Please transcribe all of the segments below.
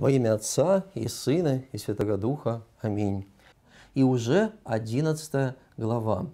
Во имя Отца и Сына и Святого Духа. Аминь. И уже 11 глава.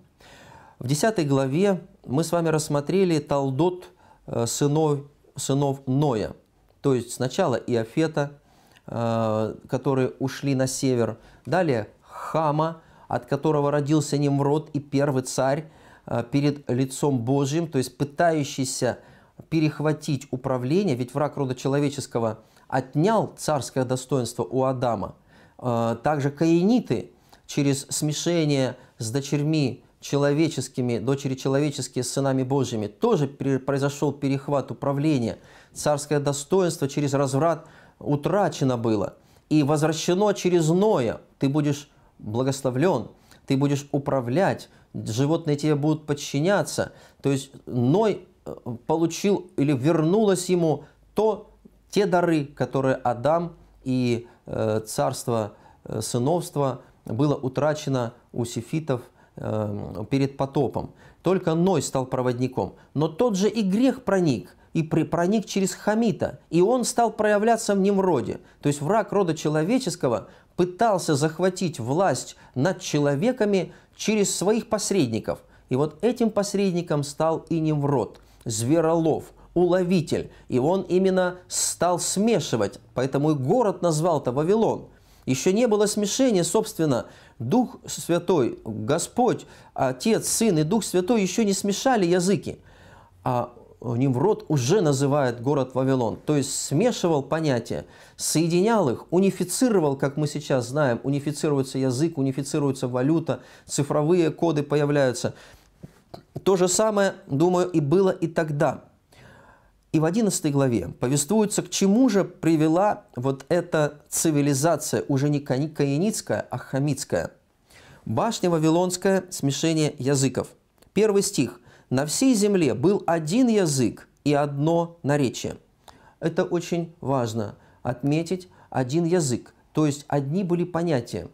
В 10 главе мы с вами рассмотрели Талдот э, сынов, сынов Ноя, то есть сначала Иофета, э, которые ушли на север, далее Хама, от которого родился Немрод и первый царь э, перед лицом Божьим, то есть пытающийся перехватить управление, ведь враг рода человеческого – отнял царское достоинство у Адама. Э, также каиниты через смешение с дочерьми человеческими, дочери человеческие с сынами Божьими, тоже произошел перехват управления. Царское достоинство через разврат утрачено было и возвращено через Ноя. Ты будешь благословлен, ты будешь управлять, животные тебе будут подчиняться. То есть Ной э, получил или вернулось ему то, те дары, которые Адам и э, царство э, сыновства было утрачено у сифитов э, перед потопом. Только Ной стал проводником. Но тот же и грех проник, и при, проник через Хамита, и он стал проявляться в Немроде. То есть враг рода человеческого пытался захватить власть над человеками через своих посредников. И вот этим посредником стал и Немрод, зверолов, уловитель. И он именно стал смешивать, поэтому и город назвал-то Вавилон. Еще не было смешения, собственно. Дух Святой, Господь, Отец, Сын и Дух Святой еще не смешали языки. А Немрод уже называет город Вавилон, то есть смешивал понятия, соединял их, унифицировал, как мы сейчас знаем, унифицируется язык, унифицируется валюта, цифровые коды появляются. То же самое, думаю, и было и тогда. И в 11 главе повествуется, к чему же привела вот эта цивилизация, уже не каиницкая, а хамитская. Башня Вавилонская, смешение языков. Первый стих. «На всей земле был один язык и одно наречие». Это очень важно отметить. Один язык, то есть одни были понятия.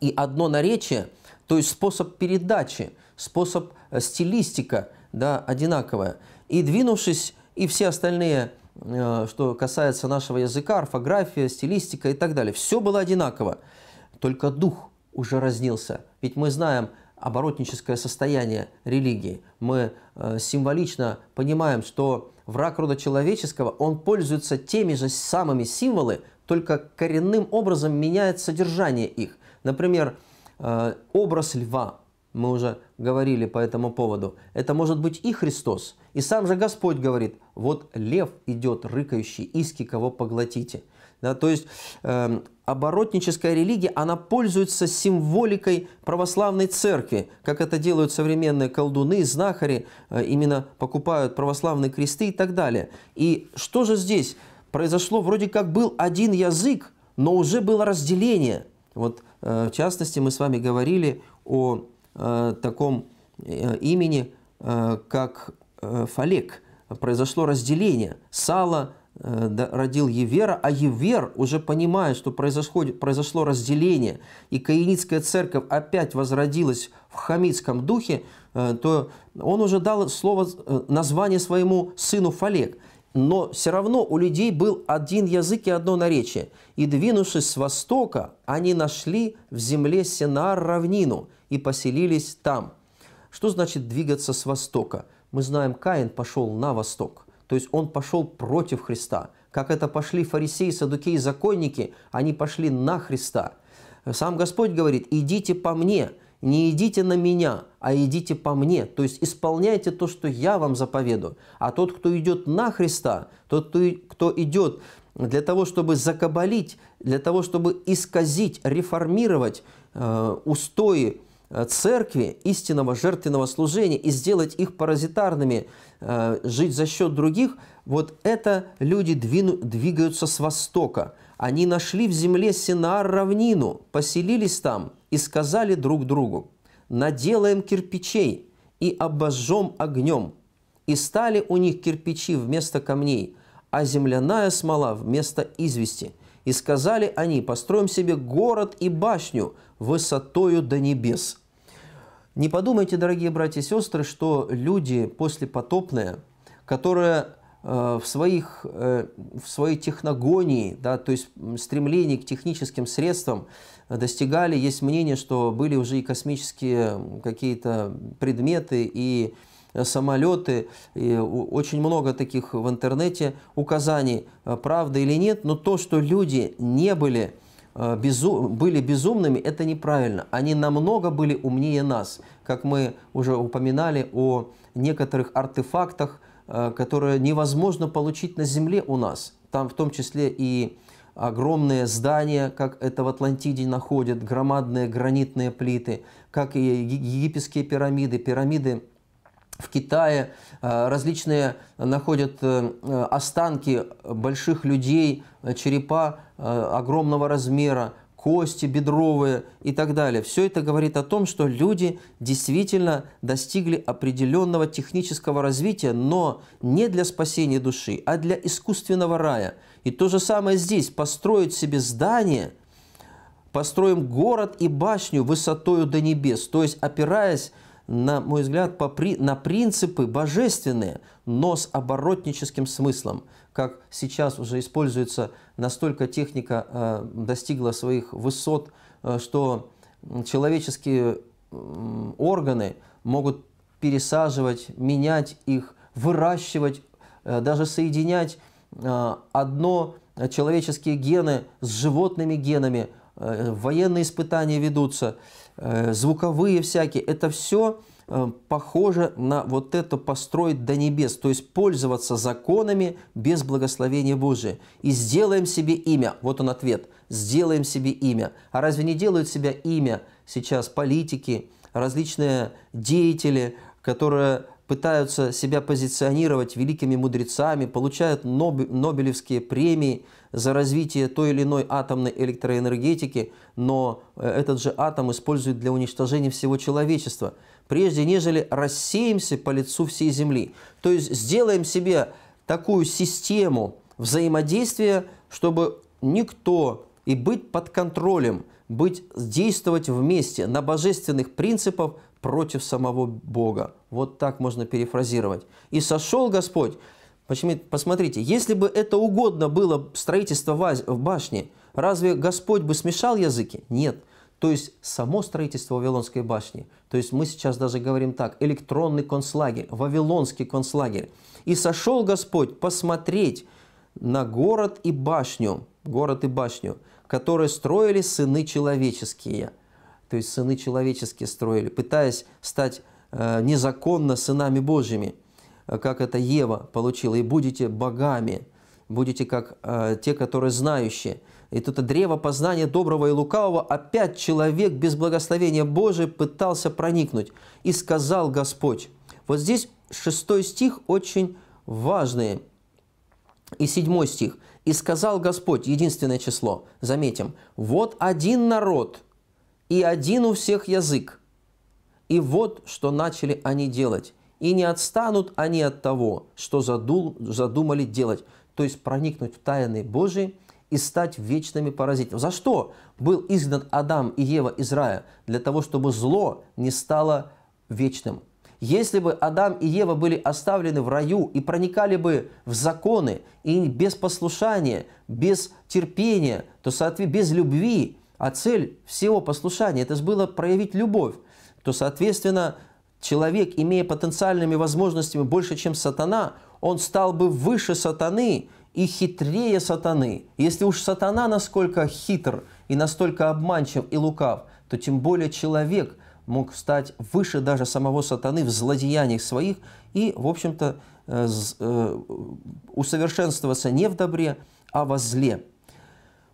И одно наречие, то есть способ передачи, способ э, стилистика да, одинаковая. И двинувшись и все остальные, э, что касается нашего языка, орфография, стилистика и так далее. Все было одинаково, только дух уже разнился. Ведь мы знаем оборотническое состояние религии. Мы э, символично понимаем, что враг рода человеческого, он пользуется теми же самыми символы, только коренным образом меняет содержание их. Например, э, образ льва, мы уже говорили по этому поводу, это может быть и Христос. И сам же Господь говорит, вот лев идет рыкающий, иски кого поглотите. Да, то есть э, оборотническая религия, она пользуется символикой православной церкви, как это делают современные колдуны, знахари, э, именно покупают православные кресты и так далее. И что же здесь? Произошло вроде как был один язык, но уже было разделение. Вот э, в частности мы с вами говорили о э, таком э, имени, э, как э, Фалек – произошло разделение. Сала э, родил Евера, а Евер, уже понимая, что происходит, произошло разделение, и Каиницкая церковь опять возродилась в хамитском духе, э, то он уже дал слово, э, название своему сыну Фалек. Но все равно у людей был один язык и одно наречие. «И двинувшись с востока, они нашли в земле Синар равнину и поселились там». Что значит «двигаться с востока»? Мы знаем, Каин пошел на восток, то есть он пошел против Христа. Как это пошли фарисеи, садукеи, законники, они пошли на Христа. Сам Господь говорит, идите по мне, не идите на меня, а идите по мне. То есть исполняйте то, что я вам заповеду. А тот, кто идет на Христа, тот, кто идет для того, чтобы закабалить, для того, чтобы исказить, реформировать э, устои, Э, церкви, истинного жертвенного служения и сделать их паразитарными, э, жить за счет других, вот это люди двину, двигаются с востока. Они нашли в земле Синаар равнину, поселились там и сказали друг другу, «Наделаем кирпичей и обожжем огнем». И стали у них кирпичи вместо камней, а земляная смола вместо извести. И сказали они, «Построим себе город и башню, высотою до небес». Не подумайте, дорогие братья и сестры, что люди послепотопные, которые э, в, своих, э, в своей техногонии, да, то есть стремлении к техническим средствам достигали, есть мнение, что были уже и космические какие-то предметы, и э, самолеты, и очень много таких в интернете указаний, правда или нет, но то, что люди не были Э, безу... были безумными, это неправильно. Они намного были умнее нас. Как мы уже упоминали о некоторых артефактах, э, которые невозможно получить на Земле у нас. Там в том числе и огромные здания, как это в Атлантиде находят, громадные гранитные плиты, как и египетские пирамиды, пирамиды в Китае э, различные находят э, останки больших людей, э, черепа огромного размера, кости бедровые и так далее. Все это говорит о том, что люди действительно достигли определенного технического развития, но не для спасения души, а для искусственного рая. И то же самое здесь. Построить себе здание, построим город и башню высотою до небес, то есть опираясь на мой взгляд, по при, на принципы божественные, но с оборотническим смыслом. Как сейчас уже используется, настолько техника э, достигла своих высот, э, что человеческие э, органы могут пересаживать, менять их, выращивать, э, даже соединять э, одно человеческие гены с животными генами – Э, военные испытания ведутся, э, звуковые всякие. Это все э, похоже на вот это построить до небес, то есть пользоваться законами без благословения Божия. И сделаем себе имя. Вот он ответ. Сделаем себе имя. А разве не делают себя имя сейчас политики, различные деятели, которые пытаются себя позиционировать великими мудрецами, получают Нобелевские премии за развитие той или иной атомной электроэнергетики, но э, этот же атом используют для уничтожения всего человечества, прежде нежели рассеемся по лицу всей Земли. То есть сделаем себе такую систему взаимодействия, чтобы никто и быть под контролем, быть, действовать вместе на божественных принципах – против самого Бога. Вот так можно перефразировать. «И сошел Господь». Почему? Посмотрите, если бы это угодно было строительство в башне, разве Господь бы смешал языки? Нет. То есть само строительство Вавилонской башни. То есть мы сейчас даже говорим так, электронный концлагерь, Вавилонский концлагерь. «И сошел Господь посмотреть на город и башню, город и башню, которые строили сыны человеческие» то есть сыны человеческие строили, пытаясь стать э, незаконно сынами Божьими, э, как это Ева получила, и будете богами, будете как э, те, которые знающие. И тут это древо познания доброго и лукавого, опять человек без благословения Божия пытался проникнуть. И сказал Господь. Вот здесь шестой стих очень важный. И седьмой стих. «И сказал Господь», единственное число, заметим, «вот один народ – и один у всех язык. И вот что начали они делать. И не отстанут они от того, что задул, задумали делать, то есть проникнуть в тайны Божии и стать вечными паразитами. За что был изгнан Адам и Ева из рая? Для того, чтобы зло не стало вечным. Если бы Адам и Ева были оставлены в раю и проникали бы в законы, и без послушания, без терпения, то без любви, а цель всего послушания – это же было проявить любовь, то, соответственно, человек, имея потенциальными возможностями больше, чем сатана, он стал бы выше сатаны и хитрее сатаны. Если уж сатана насколько хитр и настолько обманчив и лукав, то тем более человек мог стать выше даже самого сатаны в злодеяниях своих и, в общем-то, э, э, усовершенствоваться не в добре, а во зле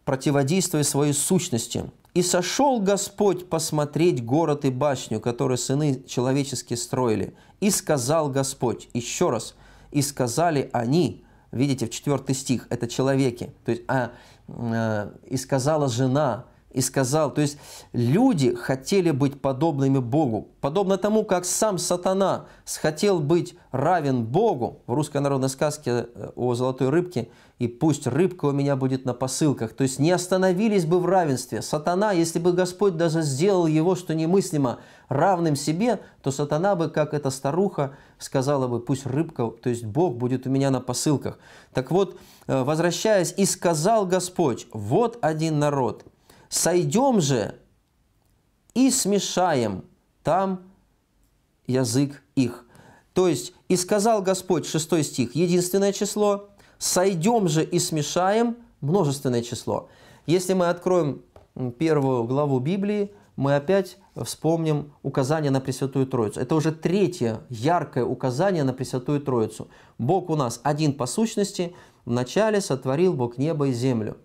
противодействуя своей сущности. «И сошел Господь посмотреть город и башню, которые сыны человеческие строили. И сказал Господь». Еще раз. «И сказали они». Видите, в четвертый стих. Это человеки. То есть, а, э, «И сказала жена» и сказал. То есть люди хотели быть подобными Богу, подобно тому, как сам сатана хотел быть равен Богу. В русской народной сказке э, о золотой рыбке «И пусть рыбка у меня будет на посылках». То есть не остановились бы в равенстве. Сатана, если бы Господь даже сделал его, что немыслимо, равным себе, то сатана бы, как эта старуха, сказала бы, пусть рыбка, то есть Бог будет у меня на посылках. Так вот, э, возвращаясь, «И сказал Господь, вот один народ, Сойдем же и смешаем там язык их. То есть, и сказал Господь, 6 стих, единственное число, сойдем же и смешаем множественное число. Если мы откроем первую главу Библии, мы опять вспомним указание на Пресвятую Троицу. Это уже третье яркое указание на Пресвятую Троицу. Бог у нас один по сущности, вначале сотворил Бог небо и землю.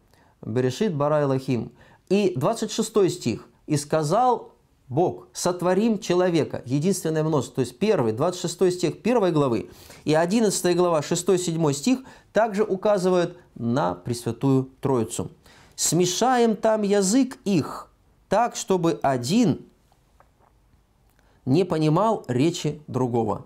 Берешит бара Элохим. И 26 стих. «И сказал Бог, сотворим человека». Единственное множество. То есть 1, 26 стих первой главы и 11 глава 6-7 стих также указывают на Пресвятую Троицу. «Смешаем там язык их, так, чтобы один не понимал речи другого».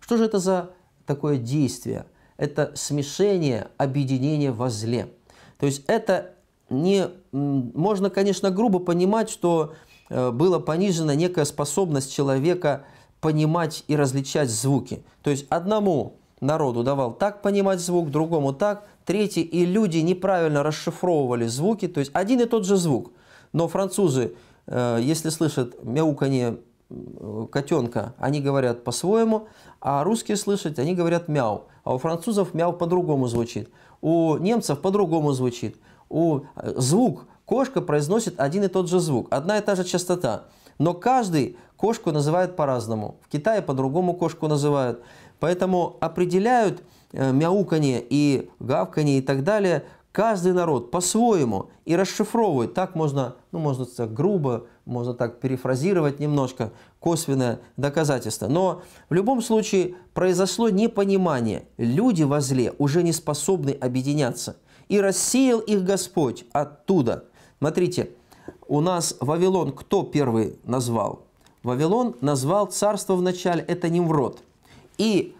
Что же это за такое действие? Это смешение, объединение во зле. То есть это не, можно, конечно, грубо понимать, что э, была понижена некая способность человека понимать и различать звуки. То есть одному народу давал так понимать звук, другому так, третий, и люди неправильно расшифровывали звуки, то есть один и тот же звук. Но французы, э, если слышат мяуканье котенка, они говорят по-своему, а русские слышат, они говорят мяу. А у французов мяу по-другому звучит, у немцев по-другому звучит – у э, звук кошка произносит один и тот же звук, одна и та же частота. Но каждый кошку называют по-разному. В Китае по-другому кошку называют. Поэтому определяют э, мяуканье и гавканье и так далее каждый народ по-своему и расшифровывает. Так можно, ну, можно так грубо, можно так перефразировать немножко, косвенное доказательство. Но в любом случае произошло непонимание. Люди во зле уже не способны объединяться – и рассеял их Господь оттуда. Смотрите, у нас Вавилон кто первый назвал? Вавилон назвал царство вначале, это Немврод. И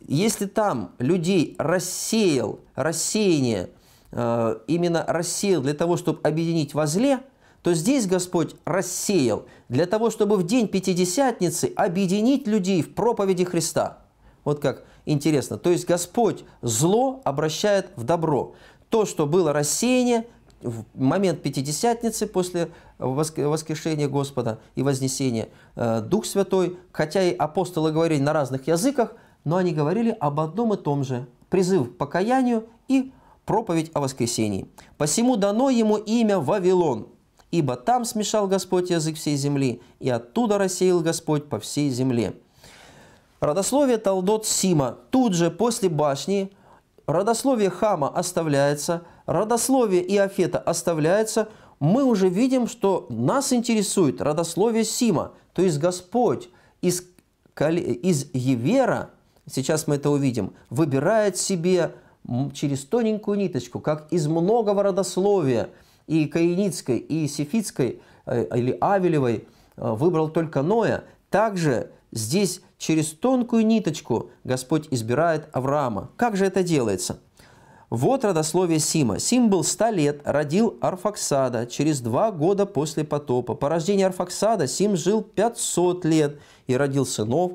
если там людей рассеял, рассеяние, э, именно рассеял для того, чтобы объединить во зле, то здесь Господь рассеял для того, чтобы в день Пятидесятницы объединить людей в проповеди Христа. Вот как интересно. То есть Господь зло обращает в добро то, что было рассеяние в момент Пятидесятницы после воскрешения Господа и вознесения, э, Дух Святой, хотя и апостолы говорили на разных языках, но они говорили об одном и том же – призыв к покаянию и проповедь о воскресении. «Посему дано ему имя Вавилон, ибо там смешал Господь язык всей земли, и оттуда рассеял Господь по всей земле». Родословие Талдот Сима. Тут же после башни родословие Хама оставляется, родословие Иофета оставляется, мы уже видим, что нас интересует родословие Сима, то есть Господь из, из Евера, сейчас мы это увидим, выбирает себе через тоненькую ниточку, как из многого родословия, и Каиницкой, и Сефицкой, э, или Авелевой, э, выбрал только Ноя, также Здесь через тонкую ниточку Господь избирает Авраама. Как же это делается? Вот родословие Сима. Сим был 100 лет, родил Арфаксада через два года после потопа. По рождению Арфаксада Сим жил 500 лет и родил сынов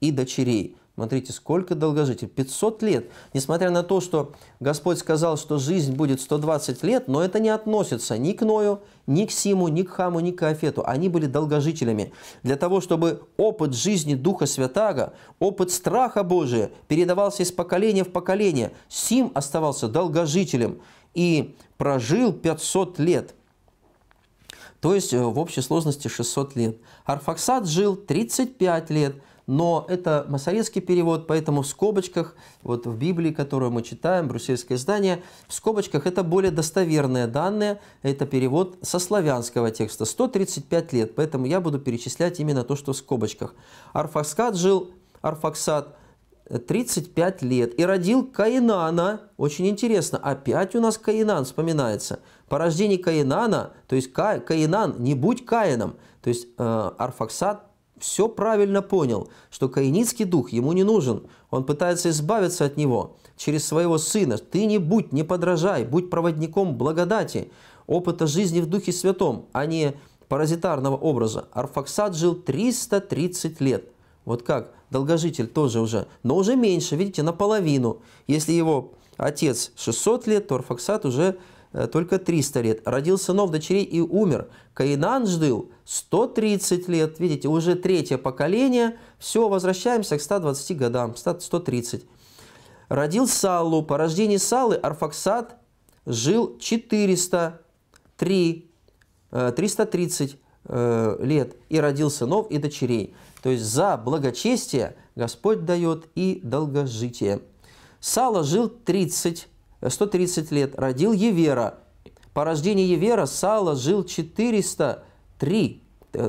и дочерей. Смотрите, сколько долгожителей. 500 лет. Несмотря на то, что Господь сказал, что жизнь будет 120 лет, но это не относится ни к Ною, ни к Симу, ни к Хаму, ни к Афету. Они были долгожителями. Для того, чтобы опыт жизни Духа Святаго, опыт страха Божия передавался из поколения в поколение. Сим оставался долгожителем и прожил 500 лет. То есть э, в общей сложности 600 лет. Арфаксад жил 35 лет – но это масорецкий перевод, поэтому в скобочках, вот в Библии, которую мы читаем, брюссельское издание, в скобочках это более достоверные данные, это перевод со славянского текста, 135 лет, поэтому я буду перечислять именно то, что в скобочках. Арфаксад жил, Арфаксад 35 лет и родил Каинана. Очень интересно, опять у нас Каинан вспоминается. По рождении Каинана, то есть Ка, Каинан, не будь Каином. То есть э, Арфаксад все правильно понял, что каиницкий дух ему не нужен. Он пытается избавиться от него через своего сына. Ты не будь, не подражай, будь проводником благодати, опыта жизни в Духе Святом, а не паразитарного образа. Арфаксад жил 330 лет. Вот как? Долгожитель тоже уже, но уже меньше, видите, наполовину. Если его отец 600 лет, то Арфаксад уже Э, только 300 лет. родился сынов, дочерей и умер. Каинан жил 130 лет. Видите, уже третье поколение. Все, возвращаемся к 120 годам, 130. Родил Саллу. По рождении Салы Арфаксад жил 403, 330 э, э, лет и родил сынов и дочерей. То есть за благочестие Господь дает и долгожитие. Сала жил 30 130 лет, родил Евера. По рождении Евера Сала жил 403,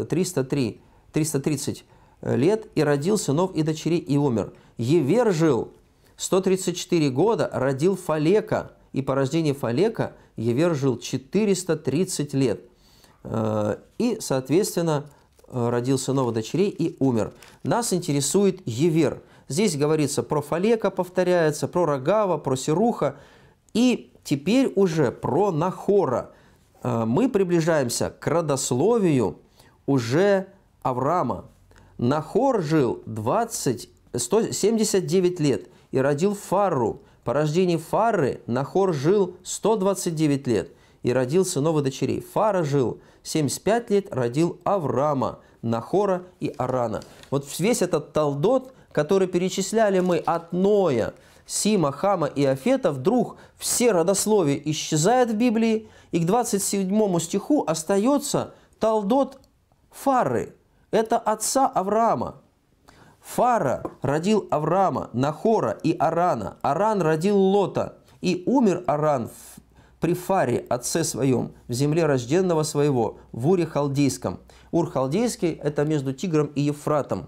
303, 330 лет и родил сынов и дочерей и умер. Евер жил 134 года, родил Фалека, и по рождении Фалека Евер жил 430 лет. Э, и, соответственно, э, родил сынов и дочерей и умер. Нас интересует Евер. Здесь говорится про Фалека, повторяется, про Рогава, про Серуха. И теперь уже про Нахора. Э, мы приближаемся к родословию уже Авраама. Нахор жил 20, 179 лет и родил Фару. По рождении Фары Нахор жил 129 лет и родил сынов и дочерей. Фара жил 75 лет, родил Авраама, Нахора и Арана. Вот весь этот талдот, который перечисляли мы от Ноя – Сима, Хама и Афета, вдруг все родословия исчезают в Библии, и к 27 стиху остается Талдот Фары, это отца Авраама. Фара родил Авраама, Нахора и Арана. Аран родил Лота. И умер Аран при Фаре, отце своем, в земле рожденного своего, в Уре Халдейском. Ур Халдейский – это между Тигром и Ефратом.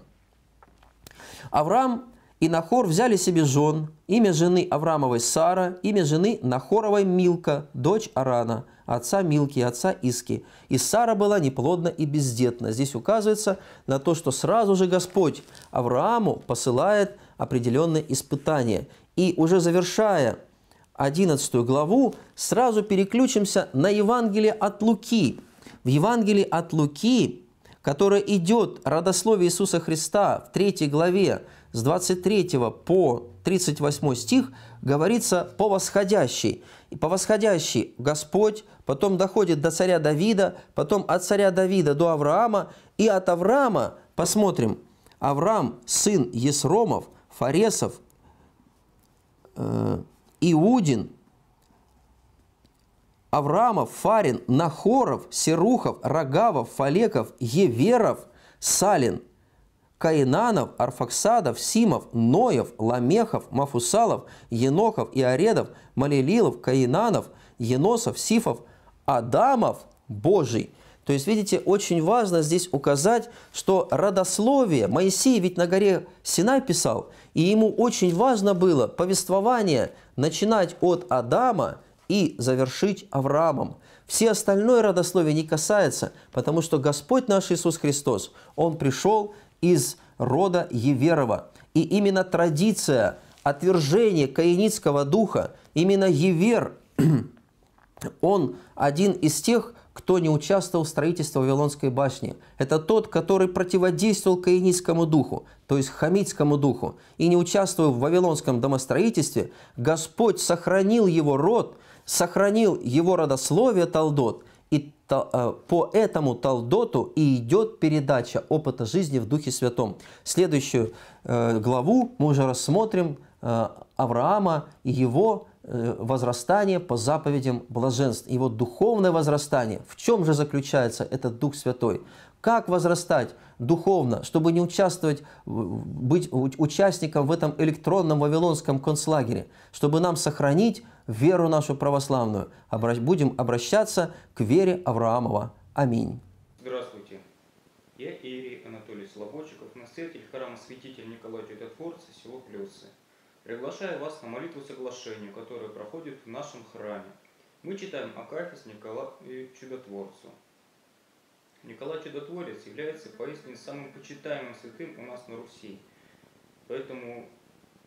Авраам и Нахор взяли себе жен, имя жены Аврамовой Сара, имя жены Нахоровой Милка, дочь Арана, отца Милки, отца Иски. И Сара была неплодна и бездетна. Здесь указывается на то, что сразу же Господь Аврааму посылает определенные испытания. И уже завершая 11 главу, сразу переключимся на Евангелие от Луки. В Евангелии от Луки которая идет родословие Иисуса Христа в 3 главе с 23 по 38 стих, говорится по восходящей. И по восходящей Господь, потом доходит до царя Давида, потом от царя Давида до Авраама, и от Авраама, посмотрим, Авраам, сын Есромов, Фаресов, э, Иудин – Авраамов, Фарин, Нахоров, Серухов, Рогавов, Фалеков, Еверов, Салин, Каинанов, Арфаксадов, Симов, Ноев, Ламехов, Мафусалов, Енохов, Иоредов, Малилилов, Каинанов, Еносов, Сифов, Адамов Божий. То есть, видите, очень важно здесь указать, что родословие, Моисей ведь на горе Синай писал, и ему очень важно было повествование начинать от Адама – и завершить Авраамом. Все остальное родословие не касается, потому что Господь наш Иисус Христос, Он пришел из рода Еверова. И именно традиция отвержения каиницкого духа, именно Евер, он один из тех, кто не участвовал в строительстве Вавилонской башни. Это тот, который противодействовал каинистскому духу, то есть хамитскому духу, и не участвовал в Вавилонском домостроительстве, Господь сохранил его род – сохранил его родословие Талдот, и э, по этому Талдоту и идет передача опыта жизни в Духе Святом. Следующую э, главу мы уже рассмотрим э, Авраама и его возрастание по заповедям блаженств, его духовное возрастание. В чем же заключается этот Дух Святой? Как возрастать? духовно, чтобы не участвовать, быть участником в этом электронном вавилонском концлагере, чтобы нам сохранить веру нашу православную. Будем обращаться к вере Авраамова. Аминь. Здравствуйте. Я Ирий Анатолий Слободчиков, настоятель храма святитель Николай Чудотворца, село Плюсы. Приглашаю вас на молитву соглашению, которая проходит в нашем храме. Мы читаем Акафис Николаю Чудотворцу. Николай Чудотворец является поистине самым почитаемым святым у нас на Руси. Поэтому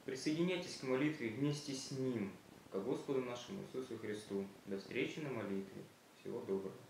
присоединяйтесь к молитве вместе с ним, ко Господу нашему Иисусу Христу. До встречи на молитве. Всего доброго.